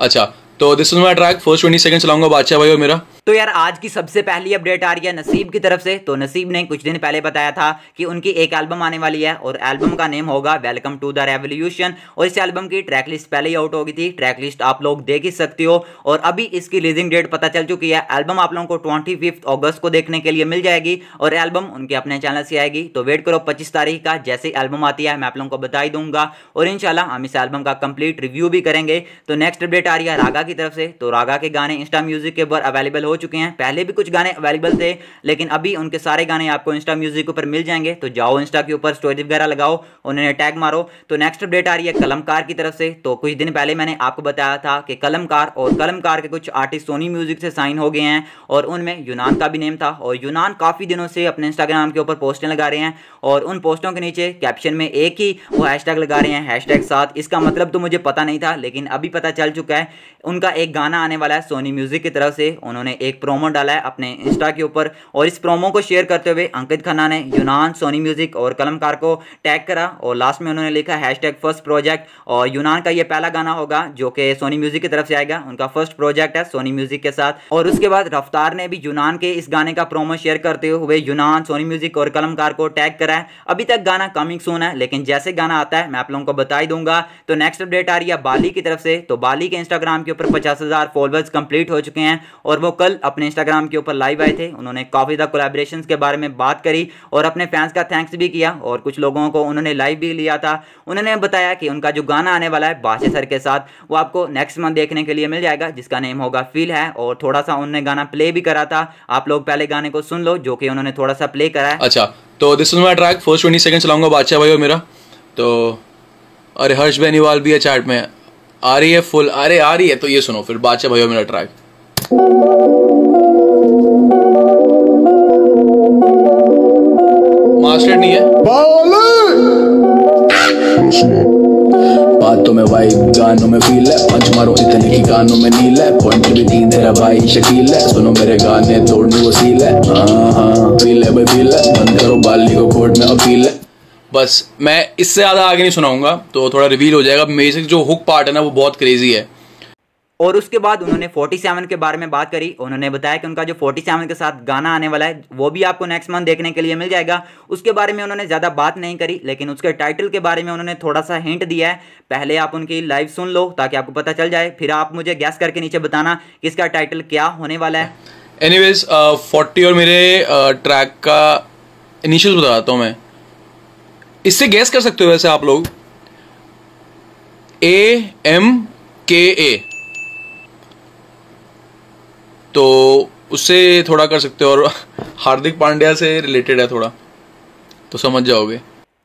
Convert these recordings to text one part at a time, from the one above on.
अच्छा तो this is my track first twenty second चलाऊंगा बादशाह भाई और मेरा तो यार आज की सबसे पहली अपडेट आ रही है नसीब की तरफ से तो नसीब ने कुछ दिन पहले बताया था कि उनकी एक एल्बम आने वाली है और एल्बम का नेम होगा वेलकम टू द रेवल्यूशन और इस एल्बम की ट्रैक लिस्ट पहले ही आउट होगी थी ट्रैक लिस्ट आप लोग देख ही सकते हो और अभी इसकी रिलीजिंग डेट पता चल चुकी है एल्बम आप लोगों को ट्वेंटी अगस्त को देखने के लिए मिल जाएगी और एल्बम उनके अपने चैनल से आएगी तो वेट करो पच्चीस तारीख का जैसे एल्बम आती है मैं आप लोगों को बता ही दूंगा और इनशाला हम इस एल्बम का कंप्लीट रिव्यू भी करेंगे तो नेक्स्ट अपडेट आ रही है रागा की तरफ से तो रागा के गाने इंस्टा म्यूजिक के ऊपर अवेलेबल हो चुके हैं पहले भी कुछ गाने अवेलेबल थे लेकिन अभी उनके सारे गाने आपको इंस्टा म्यूजिक के ऊपर मिल जाएंगे तो जाओ इंस्टा के ऊपर स्टोरी वगैरह लगाओ उन्हें टैग मारो तो नेक्स्ट अपडेट आ रही है कलमकार की तरफ से तो कुछ दिन पहले मैंने आपको बताया था कि कलमकार और कलमकार के कुछ आर्टिस्ट सोनी म्यूजिक से साइन हो गए हैं और उनमें यूनान का भी नेम था और यूनान काफ़ी दिनों से अपने इंस्टाग्राम के ऊपर पोस्टें लगा रहे हैं और उन पोस्टों के नीचे कैप्शन में एक ही वो हैशटैग लगा रहे हैं हैशटैग साथ इसका मतलब तो मुझे पता नहीं था लेकिन अभी पता चल चुका है उनका एक गाना आने वाला है सोनी म्यूजिक की तरफ से उन्होंने एक प्रोमो डाला है अपने इंस्टा के ऊपर और इस प्रोमो को शेयर करते हुए अंकित खन्ना ने यूनान सोनी म्यूजिक और कलमकार को टैग करा और लास्ट में उन्होंने लिखा हैश टैग फर्स्ट प्रोजेक्ट और यूनान का ये पहला गाना होगा जो कि सोनी म्यूजिक की तरफ से आएगा उनका फर्स्ट प्रोजेक्ट है सोनी म्यूजिक के साथ और उसके बाद रफ्तार ने भी यूनान के इस गाने का प्रोमो शेयर करते हुए यूनान सोनी म्यूजिक और कलमकार को टैग करा अभी तक गाना कमिंग सोन है लेकिन जैसे गाना आता है मैं आप लोगों को बता ही दूंगा तो नेक्स्ट अपडेट आ रही है बाली की तरफ से तो बाली के इंस्टाग्राम के ऊपर पचास फॉलोअर्स कंप्लीट हो चुके हैं और वो कल कल अपने इंस्टाग्राम के ऊपर लाइव आए थे उन्होंने काफ़ी ज़्यादा कोलेब्रेशन के बारे में बात करी और अपने फैंस का थैंक्स भी किया और कुछ लोगों को उन्होंने लाइव भी लिया था उन्होंने बताया कि उनका जो गाना आने वाला है बादशाह सर के साथ वो आपको नेक्स्ट मंथ देखने के लिए मिल जाएगा जिसका नेम होगा फील है और थोड़ा सा उन्होंने गाना प्ले भी करा था आप लोग पहले गाने को सुन लो जो कि उन्होंने थोड़ा सा प्ले करा है अच्छा तो this is my track first twenty second चलाऊंगा बादशाह भाई और मेरा तो अरे हर्ष बेनीवाल भी है चार्ट में आ रही है फुल अरे आ रही है तो ये सुनो फिर बादशाह भाई और मेरा ट्रैक मास्टर नहीं है बातों में वाई गानों में फील है पंच मारो इतने की गानों में नील है पॉइंट भी तीन भाई शकील है सुनो मेरे गाने तोड़ने वसील है हाँ हाँ फील है भाई फील है बंद करो बाली को कोर्ट में अपील है बस मैं इससे ज़्यादा आगे नहीं सुनाऊंगा तो थोड़ा रिवील हो जाएगा मेरी जो हुक पार्ट है ना वो बहुत क्रेजी है और उसके बाद उन्होंने 47 के बारे में बात करी उन्होंने बताया कि उनका जो 47 के साथ गाना आने वाला है वो भी आपको नेक्स्ट मंथ देखने के लिए मिल जाएगा उसके बारे में उन्होंने ज़्यादा बात नहीं करी लेकिन उसके टाइटल के बारे में उन्होंने थोड़ा सा हिंट दिया है पहले आप उनकी लाइव सुन लो ताकि आपको पता चल जाए फिर आप मुझे गैस करके नीचे बताना कि इसका टाइटल क्या होने वाला है एनी वेज फोर्टी और मेरे ट्रैक uh, का इनिशियल बताता हूँ मैं इससे गैस कर सकते हो वैसे आप लोग ए एम के ए तो उससे थोड़ा कर सकते हो और हार्दिक पांड्या से रिलेटेड है थोड़ा तो समझ जाओगे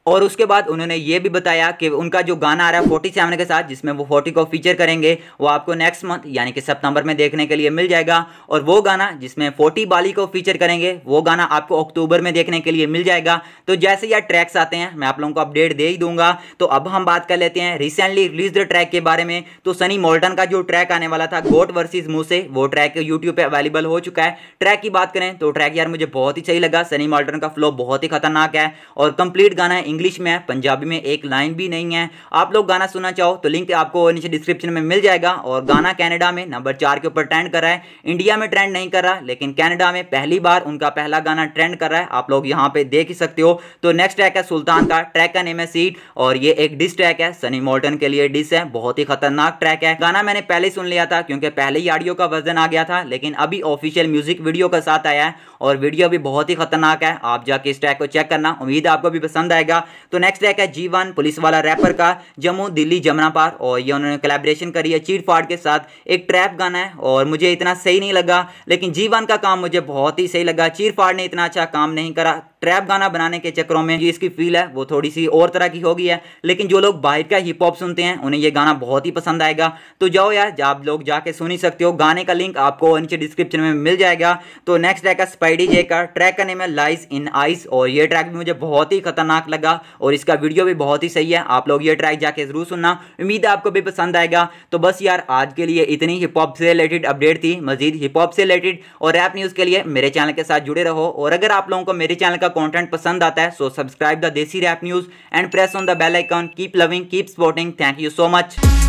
और उसके बाद उन्होंने ये भी बताया कि उनका जो गाना आ रहा है फोर्टी सेवन के साथ जिसमें वो फोर्टी को फीचर करेंगे वो आपको नेक्स्ट मंथ यानी कि सितंबर में देखने के लिए मिल जाएगा और वो गाना जिसमें फोर्टी बाली को फीचर करेंगे वो गाना आपको अक्टूबर में देखने के लिए मिल जाएगा तो जैसे यार ट्रैक्स आते हैं मैं आप लोगों को अपडेट दे ही दूंगा तो अब हम बात कर लेते हैं रिसेंटली रिलीज ट्रैक के बारे में तो सनी मोल्टन का जो ट्रैक आने वाला था गोट वर्सिज मूसे वो ट्रैक यूट्यूब पर अवेलेबल हो चुका है ट्रैक की बात करें तो ट्रैक यार मुझे बहुत ही सही लगा सनी मोल्टन का फ्लो बहुत ही खतरनाक है और कंप्लीट गाना है इंग्लिश में है पंजाबी में एक लाइन भी नहीं है आप लोग गाना सुनना चाहो तो लिंक आपको नीचे डिस्क्रिप्शन में मिल जाएगा और गाना कैनेडा में नंबर चार के ऊपर ट्रेंड कर रहा है इंडिया में ट्रेंड नहीं कर रहा लेकिन कैनेडा में पहली बार उनका पहला गाना ट्रेंड कर रहा है आप लोग यहाँ पे देख ही सकते हो तो नेक्स्ट ट्रैक है सुल्तान का ट्रैक का नेम है सीट और ये एक डिस ट्रैक है सनी मोल्टन के लिए डिस है बहुत ही खतरनाक ट्रैक है गाना मैंने पहले सुन लिया था क्योंकि पहले ही ऑडियो का वर्जन आ गया था लेकिन अभी ऑफिशियल म्यूजिक वीडियो के साथ आया है और वीडियो भी बहुत ही खतरनाक है आप जाके इस ट्रैक को चेक करना उम्मीद आपको भी पसंद आएगा तो नेक्स्ट ट्रैक है जी वन पुलिस वाला रैपर का जम्मू दिल्ली जमुना पार और ये उन्होंने कलेबरेशन करी है चीट फाड़ के साथ एक ट्रैप गाना है और मुझे इतना सही नहीं लगा लेकिन जी वन का काम मुझे बहुत ही सही लगा चीर फाड़ ने इतना अच्छा काम नहीं करा ट्रैप गाना बनाने के चक्करों में जो इसकी फील है वो थोड़ी सी और तरह की होगी है लेकिन जो लोग बाहर का हिप हॉप सुनते हैं उन्हें ये गाना बहुत ही पसंद आएगा तो जाओ यार आप लोग जाके सुन ही सकते हो गाने का लिंक आपको नीचे डिस्क्रिप्शन में मिल जाएगा तो नेक्स्ट ट्रैक है स्पाइडी जे का ट्रैक का नेम है लाइज इन आइस और ये ट्रैक भी मुझे बहुत ही खतरनाक लगा था और इसका वीडियो भी बहुत ही सही है आप लोग ये ट्रैक जाके जरूर सुनना उम्मीद है आपको भी पसंद आएगा तो बस यार आज के लिए इतनी हिप हॉप से रिलेटेड अपडेट थी मजीद हिप हॉप से रिलेटेड और रैप न्यूज़ के लिए मेरे चैनल के साथ जुड़े रहो और अगर आप लोगों को मेरे चैनल का कॉन्टेंट पसंद आता है so subscribe the desi rap news and press on the bell icon keep loving keep supporting thank you so much